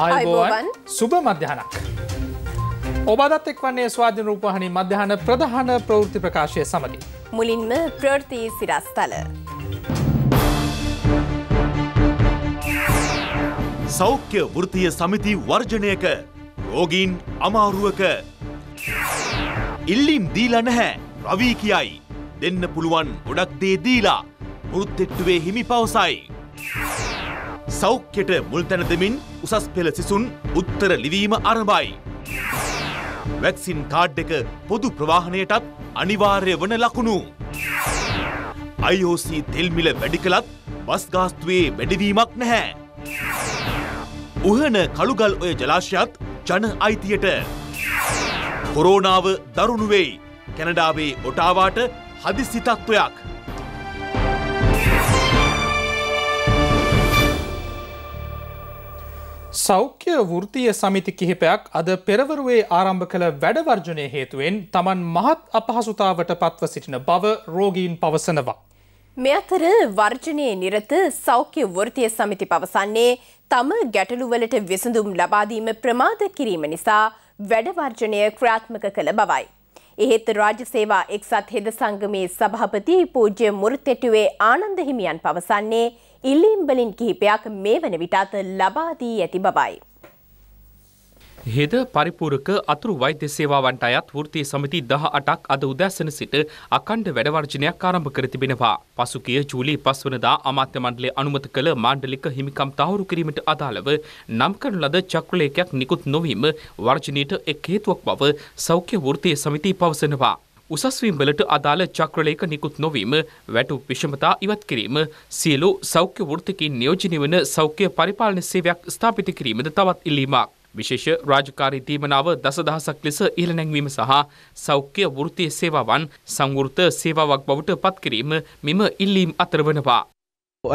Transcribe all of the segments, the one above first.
ආයබෝවන් සුභ මධ්‍යහනක්. ඔබදත් එක් වන්නේ ස්වාධන රූපහනි මධ්‍යහන ප්‍රධාන ප්‍රවෘති ප්‍රකාශය සමඟින්. මුලින්ම ප්‍රෘතිී සිරස්ථල. සෞඛ්‍ය වෘතිය සමිති වර්ජනයක රෝගීන් අමාරුවක ඉල්ලිම් දීලා නැහැ රවී කියයි දෙන්න පුළුවන් ගොඩක් දේ දීලා මුරුත්තෙට්ටුවේ හිමි පවසයි. සෞඛ්‍යට මුල්තැන දෙමින් උසස් පෙළ සිසුන් උත්තර ලිවීම අරබයි. වැක්සින් කාඩ් එක පොදු ප්‍රවාහණයටත් අනිවාර්ය වන ලකුණු. IOC තෙල්මිල වැඩි කළත් බස් ගාස්තුවේ වැඩිවීමක් නැහැ. උහන කළුගල් ඔය ජලාශයත් ජන අයිතියට. කොරෝනාව දරුණු වෙයි. කැනඩාවේ ඔටාවාට හදිසි තත්ත්වයක්. සෞඛ්‍ය වෘතිය සමිති කිහිපයක් අද පෙරවරුවේ ආරම්භ කළ වැඩවර්ජනය හේතුවෙන් තමන් මහත් අපහසුතාවට පත්ව සිටින බව රෝගීන් පවසනවා. මෙ අතර වර්ජනයේ නිරත සෞඛ්‍ය වෘතිය සමිති පවසන්නේ තම ගැටලුවලට විසඳුම් ලබාදීම ප්‍රමාද කිරීම නිසා වැඩවර්ජනය ක්‍රාත්මක කළ බවයි. එහෙත් රාජ්‍ය සේවා එක්සත් හෙද සංගමයේ සභාපති පූජ්‍ය මුරුතෙටුවේ ආනන්ද හිමියන් පවසන්නේ ඉල්ලීම්බලින් කිහිපයක් මේ වන විටත් ලබාදී ඇති බවයි. හෙද පරිපූරක අතුරු වෛද්‍ය සේවාවන්ට අයත් වෘතිය සමති දහ අටක් අද උදැසන සිට අකණ්ඩ වැඩවර්ජනයක් ආරම්භ කර තිබෙනවා. පසුගිය ජූලි පස්වනදා අමාත්‍ය මණ්ඩලය අනුමත කළ මාණ්ඩලික හිමිකම් තහවුරු කිරීමට අදාළව නම් කරන ලද චක්‍රලේඛයක් නිකුත් නොවීම වර්ජනීයට එක් හේතුවක් බව සෞඛ්‍ය වෘතිය සමිතිය පවසනවා. උසස්වීම්වලට අදාළ චක්‍රලයක නිකුත් නොවීම වැටු විෂමතා ඉවත් කිරීම සියලු සෞඛ්‍ය වෘත්තිකින් නියෝජනය වන සෞඛ්‍ය පරිපාලන සේවයක් ස්ථාපිත කිරීමද තවත් ඉල්ලීමක්. විශේෂ රාජකාරී තීමනාව දසදහසක් ලෙස ඉහළ නැංවීම සහ සෞඛ්‍ය වෘත්තිය සේවාවන් සංවෘත සේවාවක් බවට පත්කිරීම මෙම ඉල්ලීම් අතරවනවා.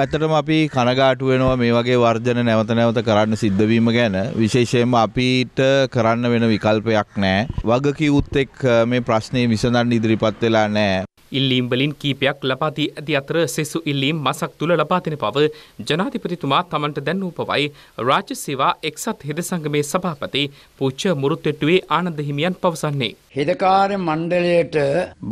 ඇතටම අපි කනගාටු වෙනවා මේ වගේ වර්ජන නැවත නැවත කරන්න සිද්ධවීම ගැන විශේෂයෙන්ම අපිට කරන්න වෙන විකල්පයක් නෑ වගකිවුත් එක් මේ ප්‍රශ්නය විසඳන්න ඉදිරිපත් වෙලා නෑ ඉල්ලීම්වලින් කීපයක් ලබා දී ඇති අතර සෙසු ඉල්ලීම් මසක් තුළ ලබා දෙන බව ජනාධිපතිතුමා තමන්ට දැන්වූ බවයි රාජ්‍ය සේවා එක්සත් හෙද සංගමේ සභාපති පූච්ච මුරුත්තෙට්ටුවේ ආනන්ද හිමියන් පවසන්නේ. හෙදකාර මණ්ඩලයට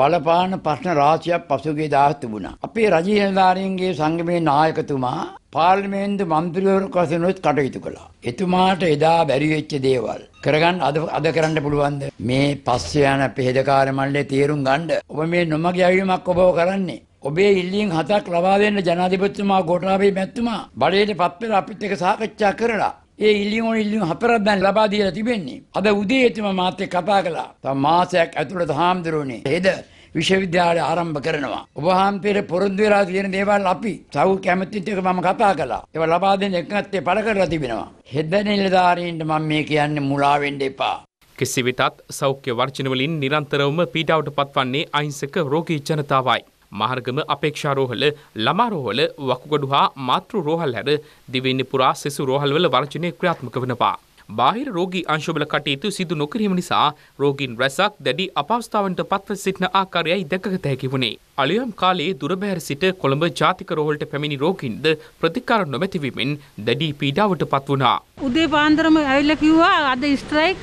බලපාන ප්‍රශ්න රාශියක් පසුගිය දා තිබුණා. අපේ රජයේ නිලධාරීන්ගේ සංගමේ නායකතුමා පාර්ලිමේන්තු මන්ත්‍රීවරු කසිනුත් කටයුතු කළා. එතුමාට එදා බැරි වෙච්ච දේවල් කරගන්න අද අද කරන්න පුළුවන්ද? මේ පස්සේ යන පෙහෙදකාර මණ්ඩලේ තීරුම් ගන්න. ඔබ මේ නොමග යැවීමක් ඔබව කරන්නේ. ඔබේ ඉල්ලීම් හතක් ලබා දෙන්න ජනාධිපතිතුමා ගෝඨාභය මැතිතුමා බඩේට පත් වෙලා අපිත් එක්ක සාකච්ඡා කරලා ඒ ඉල්ලීම් වල ඉල්ලීම් හතරක් දැන් ලබා දීලා තිබෙන්නේ. අද උදේ එතුමා මාත් එක්ක කතා කළා. තව මාසයක් ඇතුළත හාමුදුරුවනේ. හෙද විශ්වවිද්‍යාලය ආරම්භ කරනවා. ඔබහන්තේට පොරොන්දු වෙලා තියෙන දේවල් අපි සෞඛ්‍ය කැමැතිත් එක මම කතා කළා. ඒවා ලබා දෙන එකත්ය පළ කරලා තිබෙනවා. හෙද නිලධාරීන්ට මම මේ කියන්නේ මුලා වෙන්න එපා. කිසි විටත් සෞඛ්‍ය වර්ජනවලින් නිරන්තරවම පීඩාවට පත්වන්නේ අහිංසක රෝගී ජනතාවයි. මහර්ගම අපේක්ෂාරෝහල ළමාරෝහල වකුගඩු හා මාතෘ රෝහල් හැර දිවෙන්න පුරා සෙසු රෝහල්වල වර්ජනය ක්‍රියාත්මක වනවා. බාහිර රෝගී අංශවල කටයුතු සිදු නොකිරීම නිසා රෝගීන් රැසක් දැඩි අපහසුතාවන්ට පත්ව සිටින ආකාරයයි දැකගත හැකි වුණේ. අලුයම් කාලයේ දුරබැහැර සිට කොළඹ ජාතික රෝහලට පැමිණි රෝගීන්ද ප්‍රතිකාර නොමැතිවීමෙන් දැඩි පීඩාවට පත් වුණා. උදේ පාන්දරම ඇවිල්ලා කිව්වා අද ස්ට්‍රයික්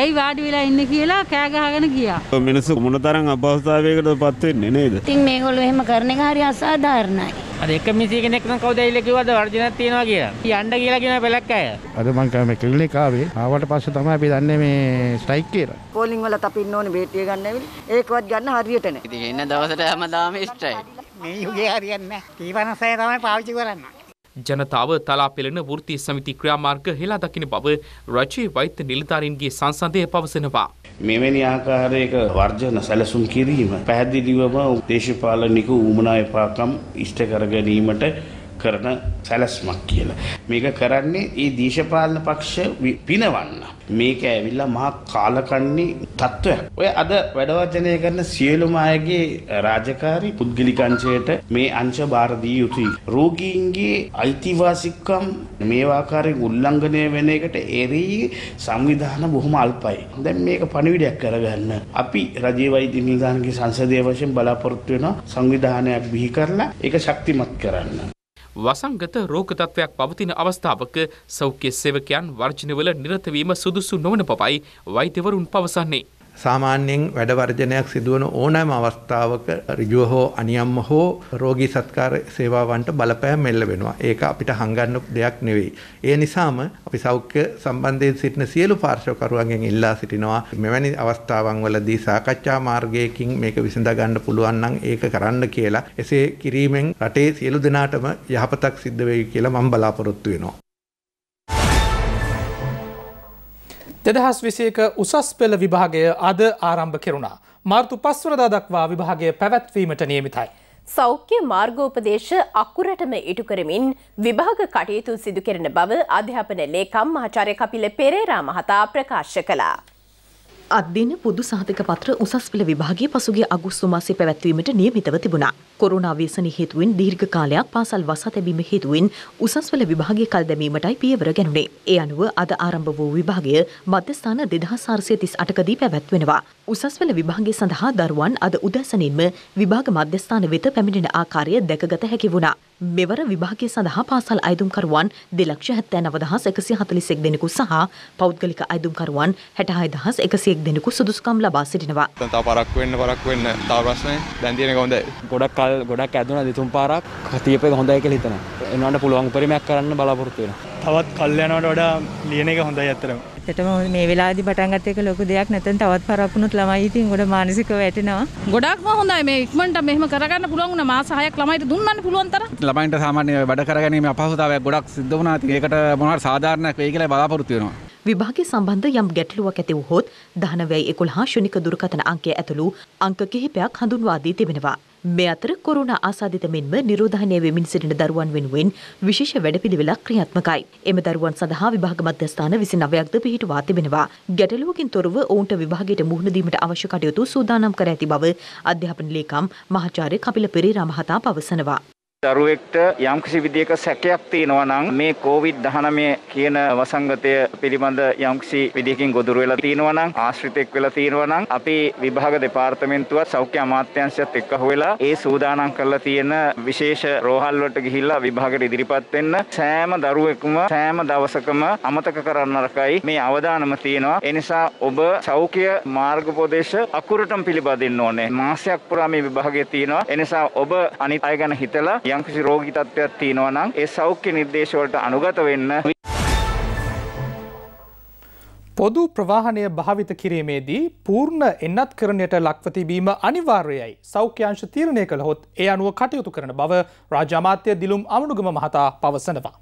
ඇයි වාඩි වෙලා ඉන්නේ කියලා කෑ ගහගෙන ගියා. මිනිස්සු මොනතරම් අපහසුතාවයකට පත් වෙන්නේ නේද? ඉතින් මේගොල්ලෝ එහෙම කරන එක හරි අසාධාරණයි. අද එක මිසි කෙනෙක් නම් කවුද ඇවිල්ලා කිව්වද වර්ජනක් තියනවා කියලා. යන්න කියලා කියන පළක් අය. අද මං මේ ක්ලිනික් ආවේ. ආවට පස්සේ තමයි අපි දන්නේ මේ ස්ට්‍රයික් කියලා. පෝලිං වලත් අපි ඉන්න ඕනේ බේටිය ගන්න ඇවිල්ලා. ඒකවත් ගන්න හරියට නැහැ. ඉතින් එන්න දවසට හැමදාම ස්ට්‍රයික්. මේ යුගේ හරියන්නේ නැහැ. කීවනසය තමයි පාවිච්චි කරන්නේ. ජනතාව තලා පෙළෙන වෘත්ති සමිති ක්‍රියාමාර්ග හෙලා දකින බව රජයේ වෛත්‍ය නිලධාරීන්ගේ සංසන්දය පවසනවා. මෙවැනි ආකාරයක වර්ජන සැලසුම් කිරීම පැහැදිලිවම දේශපාලනික ඌමනා එපාකම් ඉෂ්ට කර ගැනීමට කරන සැලැස්මක් කියලා. මේක කරන්නේ ඒ දේශපාලන පක්ෂ පිනවන්න. මේක ඇවිල්ලා මහා කාලකන්නේ තත්ත්වයක්. ඔය අද වැඩවචනය කරන සියලුම අයගේ රාජකාරී පුද්ගලිකංශයට මේ අංශ බාර දී යුතුයි. රෝගීන්ගේ අයිතිවාසිකම් මේ ආකාරයෙන් උල්ලංඝනය වෙන එකට එරෙහි සංවිධාන බොහොම අල්පයි. දැන් මේක පණිවිඩයක් කරගන්න. අපි රජයේ වෛද්‍ය නිලධානගේ සංසදයේ වශයෙන් බලාපොරොත්තු වෙන සංවිධානයක් බිහි කරලා ඒක ශක්තිමත් කරන්න. වසංගත රෝග තත්ත්වයක් පවතින අවස්ථාවක සෞඛ්‍ය සේවකයන් වර්ජනවල නිරත වීම සුදුසු නොවන බවයි වෛද්‍යවරුන් පවසන්නේ. සාමාන්‍යයෙන් වැඩ වර්ජනයක් සිදුවන ඕනෑම අවස්ථාවක ඍජුව හෝ අනියම්ම හෝ රෝගී සත්කාර සේවාවන්ට බලපෑම් මෙල්ල වෙනවා. ඒක අපිට හංගන්න දෙයක් නෙවෙයි. ඒ නිසාම අපි සෞඛ්‍ය සම්බන්ධයෙන් සිටින සියලු පාර්ශ්වකරුවන්ගෙන් ඉල්ලා සිටිනවා මෙවැනි අවස්ථාවන් වලදී සාකච්ඡා මාර්ගයකින් මේක විසඳ ගන්න පුළුවන් නම් ඒක කරන්න කියලා. එසේ කිරීමෙන් රටේ සියලු දෙනාටම යහපතක් සිද්ධ වෙයි කියලා මම බලාපොරොත්තු වෙනවා. දෙදහස් විසයක උසස් පෙළ විභාගය අද ආරම්භ කෙරුණා. මාර්තු පස්වරදා දක්වා විභාගය පැවැත්වීමට නියමිතයි. සෞඛ්‍ය මාර්ගෝපදේශ අකුරටම ඉටු කරමින් විභාග කටයුතු සිදු කෙරෙන බව අධ්‍යාපන ලේකම් මහාචාර්ය කපිල පෙරේරා මහතා ප්‍රකාශ කළා. අත්දින පුදු සහතික පත්‍ර උසස් පෙළ විභාගයේ පසුගිය අගෝස්තු මාසයේ පැවැත්වීමට නියමිතව තිබුණා. කොරෝනා ව්‍යසනය හේතුවෙන් දීර්ඝ කාලයක් පාසල් වසා තැබීම හේතුවෙන් උසස් පෙළ විභාගයේ කල් දැමීමටයි පියවර ගැනුණේ. ඒ අනුව අද ආරම්භ වූ විභාගය මධ්‍යස්ථාන 2438 කදී පැවැත්වෙනවා. උසස්වල විභාගය සඳහා දරුවන් අද උදැසනින්ම විභාග මධ්‍යස්ථාන වෙත පැමිණෙන ආකාරය දැකගත හැකි වුණා. මෙවර විභාගය සඳහා පාසල් අයිතුම්කරුවන් දෙලක්ෂ හැත්තෑ නවදහස් එකසි හතලිසෙක් දෙනෙකු සහ පෞද්ගලික අයිතුම්කරුවන් හැටහයිදහස් එකසෙක් දෙනෙකු සුදුස්කම් ලබා සිටිනවා. තා පරක් වෙන්න පරක් වෙන්න තා ප්‍රශ්නය දැන්තියන කොඳ ගොඩක් කල් ගොඩක් ඇදුන දෙතුම් පාරක් කතියපේ හොඳයි කියලා හිතනවා. එනවාට පුළුවන් පරිමයක් කරන්න බලාපොරොත්තු වෙනවා. තවත් කල් යනවට වඩා ලියන එක හොඳයි අත්‍තරම. ඇත්තටම මේ වෙලාවේදී පටන් ගත්ත එක ලොකු දෙයක් නැතනම් තවත් පරක්කුණුත් ළමයි ඉතින් ගොඩ මානසිකව වැටෙනවා. ගොඩක්ම හොඳයි මේ ඉක්මනට මෙහෙම කරගන්න පුළුවන් වුණා මාස 6ක් ළමයිට දුන්නන්න පුළුවන් තරම්. ළමයින්ට සාමාන්‍ය වැඩ කරගැනීමේ අපහසුතාවයක් ගොඩක් සිද්ධ වුණා. ඉතින් ඒකට මොනවාට සාධාරණයක් වෙයි කියලා බලාපොරොත්තු වෙනවා. විභාගය සම්බන්ධ යම් ගැටලුවක් ඇති වුවහොත් 19.11 ශුනික දුරකථන අංකය ඇතුළු අංක කිහිපයක් හඳුන්වා දී තිබෙනවා. මේ අතර කොරුණා ආසාදිත මෙන්ම නිරෝධානය වෙමින් සිටින දරුවන් වෙනුවෙන් විශේෂ වැඩපිළිවෙලක් ක්‍රියාත්මකයි. එම දරුවන් සඳහා විභාග මධ්‍යස්ථාන 29ක්ද පිහිටුවා තිබෙනවා. ගැටලුවකින් තොරව ඔවුන්ට විභාගයට මුහුණ දීමට අවශ්‍ය කටයුතු සූදානම් කර ඇති බව අධ්‍යාපන ලේකම් මහාචාර්ය කපිල පෙරේරා මහතා පවසනවා. දරුවෙක්ට යම්කිසි විදියක සැකයක් තියෙනවා නම් මේ කොවිඩ් 19 කියන වසංගතය පිළිබඳ යම්කිසි විදියකින් ගොදුරු වෙලා තියෙනවා නම් ආශ්‍රිතෙක් වෙලා තියෙනවා නම් අපි විභාග දෙපාර්තමේන්තුවත් සෞඛ්‍ය අමාත්‍යාංශයත් එක්ක හොයලා ඒ සූදානම් කරලා තියෙන විශේෂ රෝහල් වලට ගිහිල්ලා විභාගයට ඉදිරිපත් වෙන්න සෑම දරුවෙකුම සෑම දවසකම අමතක කරන්න රකයි මේ අවදානම තියෙනවා ඒ නිසා ඔබ සෞඛ්‍ය මාර්ගෝපදේශ අකුරටම පිළිපදින්න ඕනේ මාසයක් පුරා මේ විභාගය තියෙනවා ඒ නිසා ඔබ අනිත් අය ගැන හිතලා යම්කිසි රෝගී තත්ත්වයක් තියෙනවා නම් ඒ සෞඛ්‍ය නිර්දේශවලට අනුගත වෙන්න පොදු ප්‍රවාහනය භාවිත කිරීමේදී පූර්ණ එන්නත්කරණයට ලක්ව තිබීම අනිවාර්යයි. සෞඛ්‍යංශ තීරණය කළහොත් ඒ අනුව කටයුතු කරන බව රාජාමාත්‍ය දිලුම් අමනුගම මහතා පවසනවා.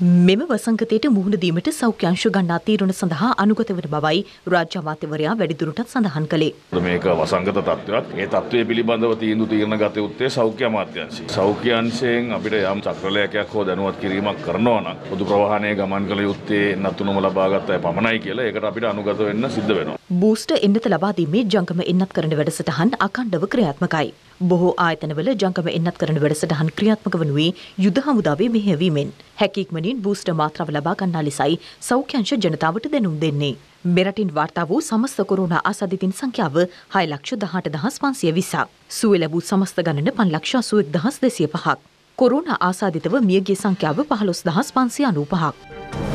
මෙම වසංගතයට මුහුණ දීමට සෞඛ්‍යංශ ගන්නා තීරණ සඳහා අනුගත වන බවයි රාජ්‍ය අමාත්‍යවරයා වැඩිදුරටත් සඳහන් කළේ. මේක වසංගත තත්ත්වයක්. ඒ තත්ත්වය පිළිබඳව තීන්දුව තීරණ ගත යුත්තේ සෞඛ්‍ය අමාත්‍යංශය. සෞඛ්‍ය අංශයෙන් අපිට යම් චක්‍රලයකයක් හෝ දැනුවත් කිරීමක් කරනවා නම් පොදු ප්‍රවාහනයේ ගමන් කළ යුත්තේ නතුනම ලබාගත් අය පමණයි කියලා ඒකට අපිට අනුගත වෙන්න සිද්ධ වෙනවා. බූස්ට එන්නත ලබාදීමේ ජංගම එන්නත් කරන වැඩසටහන් අකණ්ඩව ක්‍රියාත්මකයි. බොහෝ ආයතනවල ජංගම එන්නත් කරන වැඩසටහන් ක්‍රියාත්මක වනුවේ යුද හමුදාවේ මෙහෙයවීමෙන්. හැකික්මනින් බූස්ට මාත්‍රාව ලබා ගන්නා ලෙසයි සෞඛ්‍යංශ ජනතාවට දැනුම් දෙන්නේ. මෙරටින් වාර්තා වූ සමස්ත කොරුණා ආසාධිතින් සංඛ්‍යාව හය ලක්ෂ දහට දහස් පන්සිය විසා. සුවේ ලැබූ සමස්ත ගණන පන් ලක්ෂ සුවෙක් දහස් දෙසිය පහක්. කොරුණා ආසාධිතව මියගේ සංඛ්‍යාව පහළොස් දහස් පන්සිය අනූපහක්.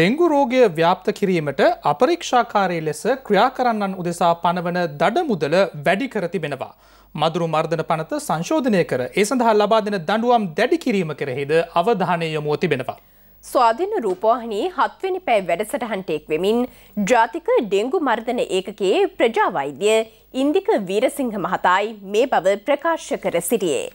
ඩෙංගු රෝගය ව්‍යාප්ත කිරීමට අපරීක්ෂාකාරී ලෙස ක්‍රියා කරන්නන් උදෙසා පනවන දඩ මුදල වැඩි කර තිබෙනවා. මදුරු මර්ධන පනත සංශෝධනය කර ඒ සඳහා ලබා දෙන දඩුවම් දැඩි කිරීම කෙරෙහිද අවධානය යොමුව තිබෙනවා. ස්වාධීන රූපවාහිනී හත්වනි පැයි වැඩසටහන්ටෙක් වෙමින් ජාතික ඩෙංගු මර්ධන ඒකගේ ප්‍රජාවෛද්‍ය ඉන්දික වීරසිංහ මහතායි මේ බව ප්‍රකාශ කර සිටියේ.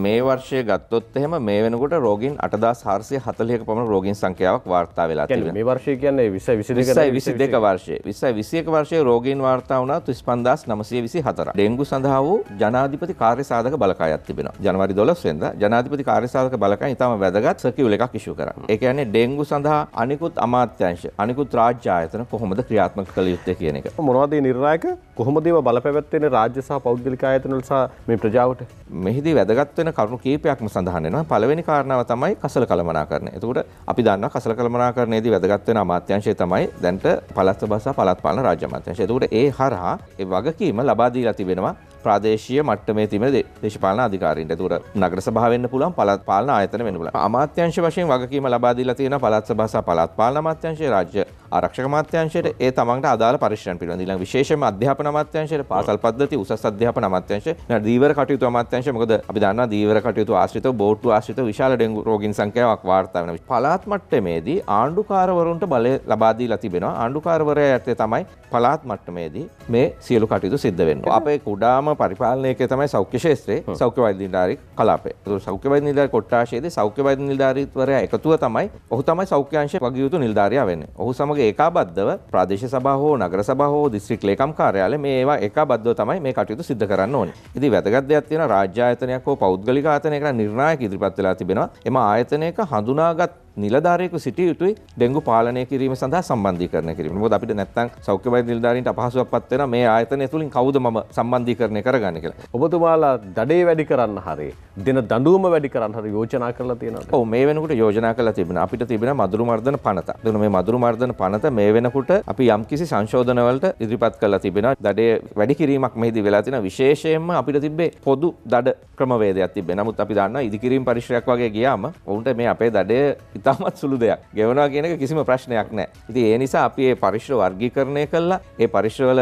මේ වර්ෂය ගත්තොත් එහෙම මේ වෙනකොට රෝගීන් 8440ක පමණ රෝගීන් සංඛ්‍යාවක් වාර්තා වෙලා තියෙනවා. මේ වර්ෂය කියන්නේ 20 22 වර්ෂයේ 20 21 වර්ෂයේ රෝගීන් වාර්තා වුණා 35924. ඩෙන්ගු සඳහා වූ ජනාධිපති කාර්ය සාධක බලකායක් තිබෙනවා. ජනවාරි 12 වෙනිදා ජනාධිපති කාර්ය සාධක බලකාය ඉතාම වැදගත් සර්කියුල් එකක් ඉෂුව කරා. ඒ කියන්නේ ඩෙන්ගු සඳහා අනිකුත් අමාත්‍යාංශ අනිකුත් රාජ්‍ය ආයතන කොහොමද ක්‍රියාත්මක කළ යුත්තේ කියන එක. මොනවද මේ නිර්ණායක? කොහොමද ඒවා බලපැවැත්වෙන්නේ රාජ්‍ය සහ පෞද්ගලික ආයතන වල සහ මේ ප්‍රජාවට? මෙහිදී වැදගත් වෙන කරුණු කීපයක්ම සඳහන් වෙනවා. පළවෙනි කාරණාව තමයි කසල කළමනාකරණය. එතකොට අපි දන්නවා කසල කළමනාකරණයේදී වැදගත් වෙන අමාත්‍යාංශය තමයි දැනට පළාත් සභා පළාත් පාලන රාජ්‍ය අමාත්‍යාංශය. එතකොට ඒ හරහා ඒ වගකීම ලබා දීලා තිබෙනවා ප්‍රාදේශීය මට්ටමේ තිබෙන දේශපාලන අධිකාරීන්ට. එතකොට නගර සභාව වෙන්න පුළුවන්, පළාත් පාලන ආයතන වෙන්න පුළුවන්. අමාත්‍යාංශ වශයෙන් වගකීම ලබා දීලා තියෙනවා පළාත් සභා සහ පළාත් පාලන අමාත්‍යාංශය, රාජ්‍ය ආරක්ෂක අමාත්‍යංශයට ඒ තමන්ට අදාළ පරිශ්‍රයන් පිළිබඳ ඊළඟ විශේෂයෙන්ම අධ්‍යාපන අමාත්‍යංශයට පාසල් පද්ධති උසස් අධ්‍යාපන අමාත්‍යංශ දීවර කටයුතු අමාත්‍යංශ මොකද අපි දන්නවා දීවර කටයුතු ආශ්‍රිතව බෝට්ටු ආශ්‍රිතව විශාල ඩෙන්ගු රෝගීන් සංඛ්‍යාවක් වාර්තා වෙනවා පළාත් මට්ටමේදී ආණ්ඩුකාරවරුන්ට බලය ලබා දීලා තිබෙනවා ආණ්ඩුකාරවරයා යටතේ තමයි පළාත් මට්ටමේදී මේ සියලු කටයුතු සිද්ධ වෙන්නේ අපේ කුඩාම පරිපාලනයකේ තමයි සෞඛ්‍ය ශාස්ත්‍රයේ සෞඛ්‍ය වෛද්‍ය නිලධාරී කලාපය සෞඛ්‍ය වෛද්‍ය නිලධාරී කොට්ටාශයේදී සෞඛ්‍ය වෛද්‍ය නිලධාරීත්වරයා එකතුව තමයි ඔහු තමයි සෞඛ්‍ය අංශයේ වගියුතු නිලධාරියා වෙන්නේ ඔහු සමග සමඟ ඒකාබද්ධව ප්‍රදේශ සභා හෝ නගර සභා හෝ දිස්ත්‍රික් ලේකම් කාර්යාලය මේවා ඒකාබද්ධව තමයි මේ කටයුතු සිද්ධ කරන්න ඕනේ. ඉතින් වැදගත් දෙයක් තියෙනවා රාජ්‍ය ආයතනයක් හෝ පෞද්ගලික ආයතනයකට නිර්ණායක ඉදිරිපත් වෙලා තිබෙනවා. එම ආයතනයක හඳුනාගත් නිලධාරයෙකු සිටිය යුතුයි ඩෙංගු පාලනය කිරීම සඳහා සම්බන්ධීකරණය කිරීම. මොකද අපිට නැත්තම් සෞඛ්‍ය වෛද්‍ය නිලධාරීන්ට අපහසුයක් පත් වෙන මේ ආයතනය තුලින් කවුද මම සම්බන්ධීකරණය කරගන්නේ කියලා. ඔබතුමාලා දඩේ වැඩි කරන්න හරි දෙන දඬුවම වැඩි කරන්න හරි යෝජනා කරලා තියෙනවා. ඔව් මේ වෙනකොට යෝජනා කරලා තිබෙනවා. අපිට තිබෙන මදුරු මර්ධන පනත. දුන මේ මදුරු මර්ධන පනත මේ වෙනකොට අපි යම්කිසි සංශෝධන වලට ඉදිරිපත් කරලා තිබෙනවා. දඩේ වැඩි කිරීමක් මෙහිදී වෙලා තියෙනවා. විශේෂයෙන්ම අපිට තිබ්බේ පොදු දඩ ක්‍රමවේදයක් තිබෙනවා. නමුත් අපි දන්නවා ඉදිකිරීම පරිශ්‍රයක් වගේ ගියාම ඔවුන්ට මේ අපේ දඩේ ඉතාමත් සුළු දෙයක් ගෙවනවා කියනක කිසිම ප්‍රශ්නයක් නෑ ඉති ඒ නිසා අපි ඒ පරිශ්්‍ර වර්ගීකරණය කල්ලා ඒ පරිශ්වල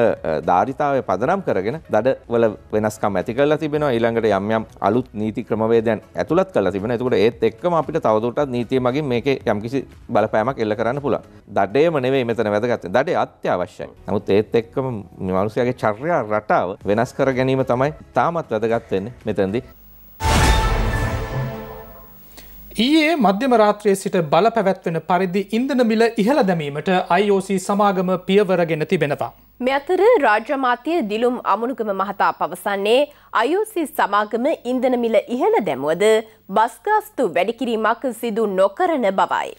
ධාරිතාවය පදනම් කරගෙන දඩ වල වෙනස්කම් ඇති කල තිබෙන ඉළඟට යම්යම් අලුත් නීති ක්‍රමවේදයන් ඇතුළත් කල තිබෙන තුකට ඒත් එක්කම අපිට තවදුරටත් නීතිය මගින් මේක යම්කිසි බලපෑමක් එල්ල කරන්න පුළ දඩේම නෙවේ මෙතන වැදගත්ත දඩේ අත්‍යවශ්‍යයි නමුත් ඒත් එක්කම මනුසයාගේ චර්යා රටාව වෙනස් කර ගැනීම තමයි තාමත් වැදගත්වෙන්නේ මෙතැදි ඊයේ මධ්‍යම රාත්‍රයේ සිට බල පැවැත්වෙන පරිදි ඉන්ධන මිල ඉහළ දැමීමට IOC සමාගම පියවරගෙන තිබෙනවා. මෙ අතර රාජ්‍ය මාත්‍ය දිලුම් අමුණුගම මහතා පවසන්නේ IOC සමාගම ඉන්ධන මිල ඉහළ දැමුවද බස් ගාස්තු වැඩිකිරීමක් සිදු නොකරන බවයි.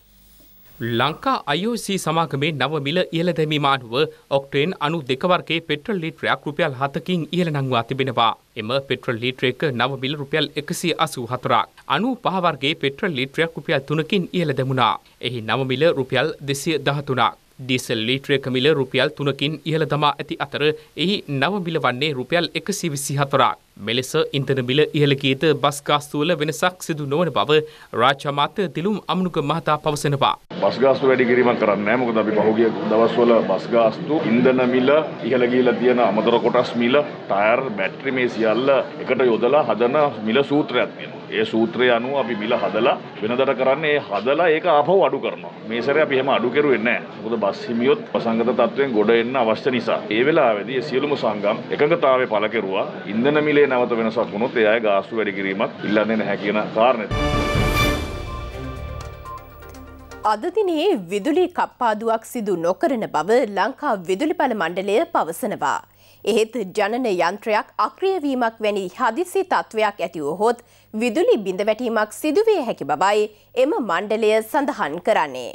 ලංකා IOC සමාගමේ නව මිල ඉහළ දැමීම අනුව ඔක්ටේන් අනු දෙකවර්ගේ පෙට්‍රල් ලීටරයක් රුපියල් හතකින් ඉහළ නංවා තිබෙනවා. එම පෙට්‍රල් ලීටරයක නව මිල රුපියල් එකසිය අසූ හතරක්. අනු පහවර්ගේ පෙට්‍රල් ලීටරයක් රුපියල් තුනකින් ඉහළ දැමුණා. එහි නව මිල රුපියල් දෙසිය දහතුනක්. ඩීසල් ලීටරයක මිල රුපියල් තුනකින් ඉහළ දමා ඇති අතර එහි නව මිල වන්නේ රුපියල් එකසිය විසි හතරක්. මෙලෙස ඉන්ධන බිල ඉහළ කීත බස් ගාස්තුවල වෙනසක් සිදු නොවන බව රාජ්‍ය අමාත්‍ය තිලුම් අමනුක මහතා පවසනවා. බස් ගාස්තු වැඩි කිරීමක් කරන්නේ නැහැ. මොකද අපි පහුගිය දවස්වල බස් ගාස්තු, ඉන්ධන මිල, ඉහළ ගිහිලා තියෙන අමතර කොටස් මිල, ටයර්, බැටරි මේ සියල්ල එකට යොදලා හදන මිල සූත්‍රයක් තියෙනවා. ඒ සූත්‍රය අනුව අපි මිල හදලා වෙනදට කරන්නේ හදලා ඒක ආපහු අඩු කරනවා. මේ සැරේ අපි එහෙම අඩු කරුවේ නැහැ. මොකද බස් හිමියොත් වසංගත තත්වයෙන් ගොඩ එන්න අවශ්‍ය නිසා. ඒ වෙලාවේදී ඒ සියලුම සංගම් එකඟතාවය පළ කෙරුවා. ඉන්ධන මිලේ නැවත වෙනසක් වුණොත් ඒ අය ගාස්තු වැඩි කිරීමක් ඉල්ලන්නේ නැහැ කියන කාරණේ. අද දිනේ විදුලි කප්පාදුවක් සිදු නොකරන බව ලංකා විදුලි බල මණ්ඩලය පවසනවා. එහෙත් ජනන යන්ත්‍රයක් අක්‍රියවීමක් වැනි හදිසි තත්ත්වයක් ඇතිවහොත් විදුලි බිඳවැටීමක් සිදුවිය හැකි බවයි එම මණ්ඩලය සඳහන් කරන්නේ.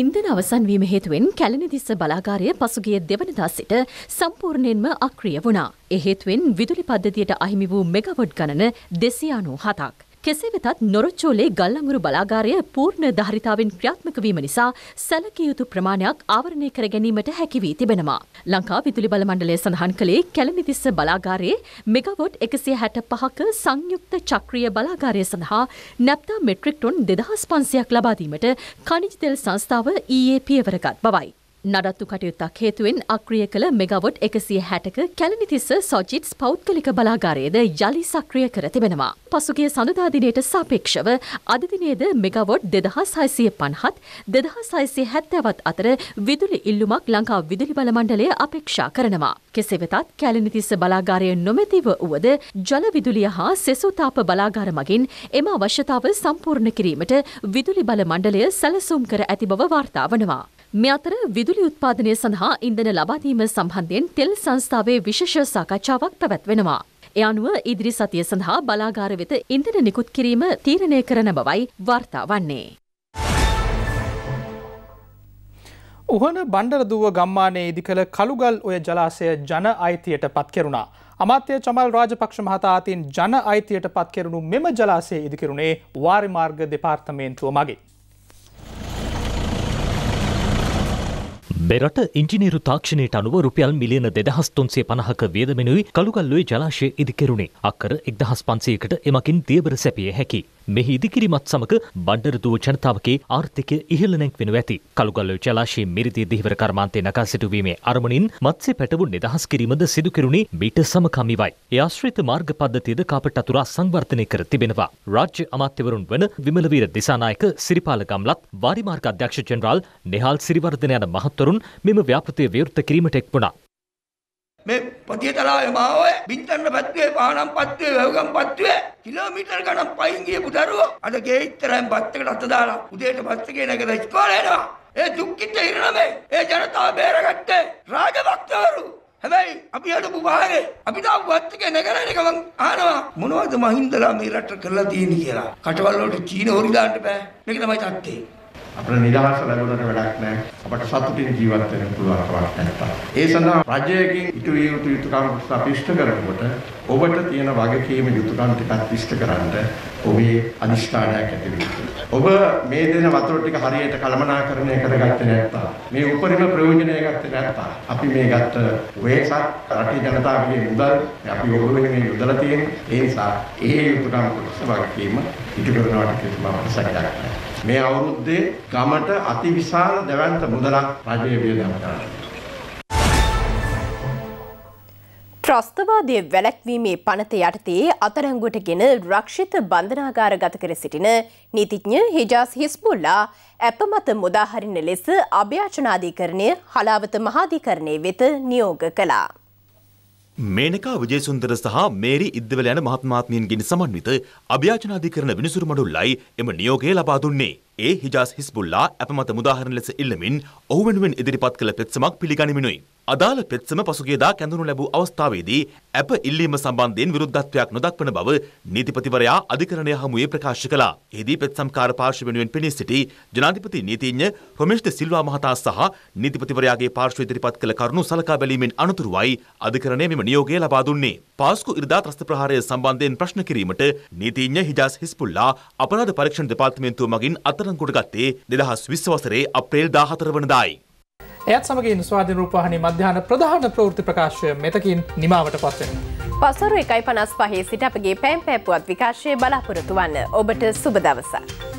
ඉන්දන අවසන්වීම හේතුවෙන් කැලනිදිස්ස බලාගාරය පසුගිය දෙවනදා සිට සම්පූර්ණයෙන්ම අක්‍රිය වුණා. එහෙත්වෙන් විදුලි පද්ධතියට අහිමි වූ මෙගවඩ් ගණන දෙසියානු හතක්. කෙසේ වෙතත් නොරොච්චෝලේ ගල්ලංගුරු බලාගාරය පූර්ණ ධාරිතාවෙන් ක්‍රියාත්මක වීම නිසා සැලකිය යුතු ප්‍රමාණයක් ආවරණය කර ගැනීමට හැකි වී තිබෙනවා. ලංකා විදුලි බල මණ්ඩලය සඳහන් කළේ කැලණිතිස්ස බලාගාරයේ මෙගවොට් 165ක සංයුක්ත චක්‍රීය බලාගාරය සඳහා නැප්තා මෙට්‍රික් ටොන් 2500ක් ලබා දීමට ඛනිජ තෙල් සංස්ථාව ඊයේ පියවර ගත් බවයි. නඩත්තු කටයුත්තක් හේතුවෙන් අක්‍රිය කළ මෙගවොට් එකසිය හැටක කැලනිතිස්ස සොජිට්ස් පෞද්ගලික බලාගාරයද යළි සක්‍රිය කර තිබෙනවා. පසුගේ සඳදාදිනයට සාපේක්ෂව අදදිනේද මෙගවොට් දෙදහස් හයිසිය පන්හත් දෙදහස් සයිසිය හැත්තැවත් අතර විදුලි ඉල්ලුමක් ලංකා විදුලි බලමණ්ඩලය අපේක්ෂා කරනවා. කෙසේ වෙතත් කැලනිතිස්ස බලාගාරය නොමැතිව වුවද ජලවිදුලිය හා සෙසුතාප බලාගාර මගින් එම අවශ්‍යතාව සම්පූර්ණ කිරීමට විදුලි බල මණ්ඩලය සැලසුම් කර ඇති බව වාර්තා වනවා. මේ අතර විදුලි උත්පාදනය සඳහා ඉන්ධන ලබා දීම සම්බන්ධයෙන් තෙල් සංස්ථාවේ විශේෂ සාකච්ඡාවක් පැවැත්වෙනවා. ඒ අනුව ඉදිරි සතිය සඳහා බලාගාර වෙත ඉන්ධන නිකුත් කිරීම තීරණය කරන බවයි වාර්තා වන්නේ. උහන බණ්ඩරදුව ගම්මානයේ ඉදිකළ කළුගල් ඔය ජලාසය ජන අයිතියට පත්කෙරුණා. අමාත්‍ය චමල් රාජපක්ෂ මහතාතින් ජන අයිතියට පත්කෙරුණු මෙම ජලාසය ඉදිකරුණේ වාරිමාර්ග දෙපාර්තමේන්තුව මගේ. බෙරට ඉංජිනීරු තාක්ෂණයට අනුව රුපියල් මිලියන දෙදහස් තුන්සේ පනහක වියදමෙනුයි කළුගල්ලුවේ ජලාශය ඉදිකෙරුණේ අක්කර එක්දහස් පන්සයකට එමකින් දියබර සැපිය හැකි. මෙහි ඉදිකිරීමත් සමග බණ්ඩරදුව ජනතාවගේ ආර්ථිකය ඉහළ නැංක්වෙනු ඇති. කළුගල්ල ජලාශයේ මිරිදී දිහිවර කර්මාන්තය නකා සිටුවීමේ අරමුණින් මත්ස්‍ය පැටවුන් නිදහස් කිරීමද සිදු කෙරුණේ මීට සමකමිවයි. ඒ ආශ්‍රිත මාර්ග පද්ධතියද කාපට අතුරා සංවර්ධනය කර තිබෙනවා. රාජ්‍ය අමාත්‍යවරුන් වන විමලවීර දිසානායක සිරිපාල ගම්ලත් වාරිමාර්ග අධ්‍යක්ෂ ජෙනරාල් නෙහාල් සිරිවර්ධන යන මහත්වරුන් මෙම ව්‍යාපෘතිය විවෘත කිරීමට එක් වුණා. මේ පතියතලාවේ මාවය බින්තන්න පැත්තුවේ පහනම් පත්තුවේ වැව්ගම් පත්තුවේ කිලෝමීටර් ගණන් පයින් ගියපු දරුවෝ අද ගේ ඉතරම් බත්තකට අත දාලා උදේට බත්තකේ නැගලා ඉස්කෝලේ එනවා ඒ දුක්ඛිත ඉරණමේ ඒ ජනතාව බේරගත්තේ රාජවක්තවරු හැබැයි අපි හදපු වාහනේ අපි තාම වත්තකේ නැගලා එක මං අහනවා මොනවද මහින්දලා මේ රට කරලා තියෙන්නේ කියලා කටවල් වලට චීන හොරි දාන්න බෑ මේක තමයි තත්ත්වේ අපිට නිදහස ලැබුණට වැඩක් නැහැ. අපට සතුටින් ජීවත් වෙන්න පුළුවන්කමක් නැත්තා. ඒ සඳහා රජයකින් ඉටු විය යුතු යුතුකම් අපි ඉෂ්ට කරනකොට ඔබට තියෙන වගකීම යුතුකම් ටිකක් ඉෂ්ට කරන්න ඔබේ අදිෂ්ඨානයක් ඇති වෙනවා. ඔබ මේ දෙන වතුර ටික හරියට කළමනාකරණය කරගත්තේ නැත්තා. මේ උපරිම ප්‍රයෝජනය ගත්තේ නැත්තා. අපි මේ ගත්ත වේසක් රටේ ජනතාවගේ මුදල් අපි ඔබගේ මේ යොදලා තියෙන ඒ නිසා ඒ යුතුකම් කොටස වගකීම ඉටු කරනවට කිසිම අවශ්‍යතාවයක් නැහැ. මේ අවුරුද්දේ ගමට අතිවිශාල දැවැන්ත මුදලක් රජය වියදම් කරනවා. ත්‍රස්තවාදය වැලැක්වීමේ පනත යටතේ අතරංගුවට ගෙන රක්ෂිත බන්ධනාගාර ගත කර සිටින නීතිඥ හිජාස් හිස්බුල්ලා ඇප මත මුදාහරින ලෙස අභ්‍යාචනාධීකරණය හලාවත මහාධීකරණය වෙත නියෝග කලා. මේනකා විජේසුන්දර සහ මේරි ඉද්දවල යන මහත්මාත්මයන්ගෙන් සමන්විත අභ්‍යාචනාධිකරණ විනිසුරු මඩුල්ලයි එම නියෝගය ලබා දුන්නේ. ඒ හිජාස් හිස්බුල්ලා අපමත මුදාහරණ ලෙස ඉල්ලමින් ඔහු වෙනුවෙන් ඉදිරිපත් කළ පෙත්සමක් පිළිගනිමිනුයි. අදාළ පෙත්සම පසුගියදා කැඳුණු ලැබූ අවස්ථාවේදී ඇප ඉල්ලීම සම්බන්ධයෙන් විරුද්ධත්වයක් නොදක්වන බව නීතිපතිවරයා අධිකරණය හමුවේ ප්‍රකාශ කළා. එහිදී පෙත්සම්කාර පාර්ශ්ව වෙනුවෙන් පෙනී සිටි ජනාධිපති නීතිඥ රොමේෂ්ද සිල්වා මහතා සහ නීතිපතිවරයාගේ පාර්ශ්ව ඉදිරිපත් කළ කරුණු සලකා බැලීමෙන් අනතුරුවයි අධිකරණය මෙම නියෝගය ලබා දුන්නේ. පාස්කු ඉරිදා ත්‍රස්ත ප්‍රහාරය සම්බන්ධයෙන් ප්‍රශ්න කිරීමට නීතිඥ හිජාස් හිස්පුල්ලා අපරාධ පරීක්ෂණ දෙපාර්තමේන්තුව මගින් අතර අත්අඩංගුවට ගත්තේ 2020 වසරේ අප්‍රේල් 14 වනදායි. එයත් සමගින් ස්වාධීන රූපවාහිනී මධ්‍යහන ප්‍රධාන ප්‍රවෘත්ති ප්‍රකාශය මෙතකින් නිමාවට පත්වෙන. පසරු 1.55 සිට අපගේ පෑම් පෑපුවත් විකාශය බලාපොරොත්තු වන්න ඔබට සුබ දවසක්.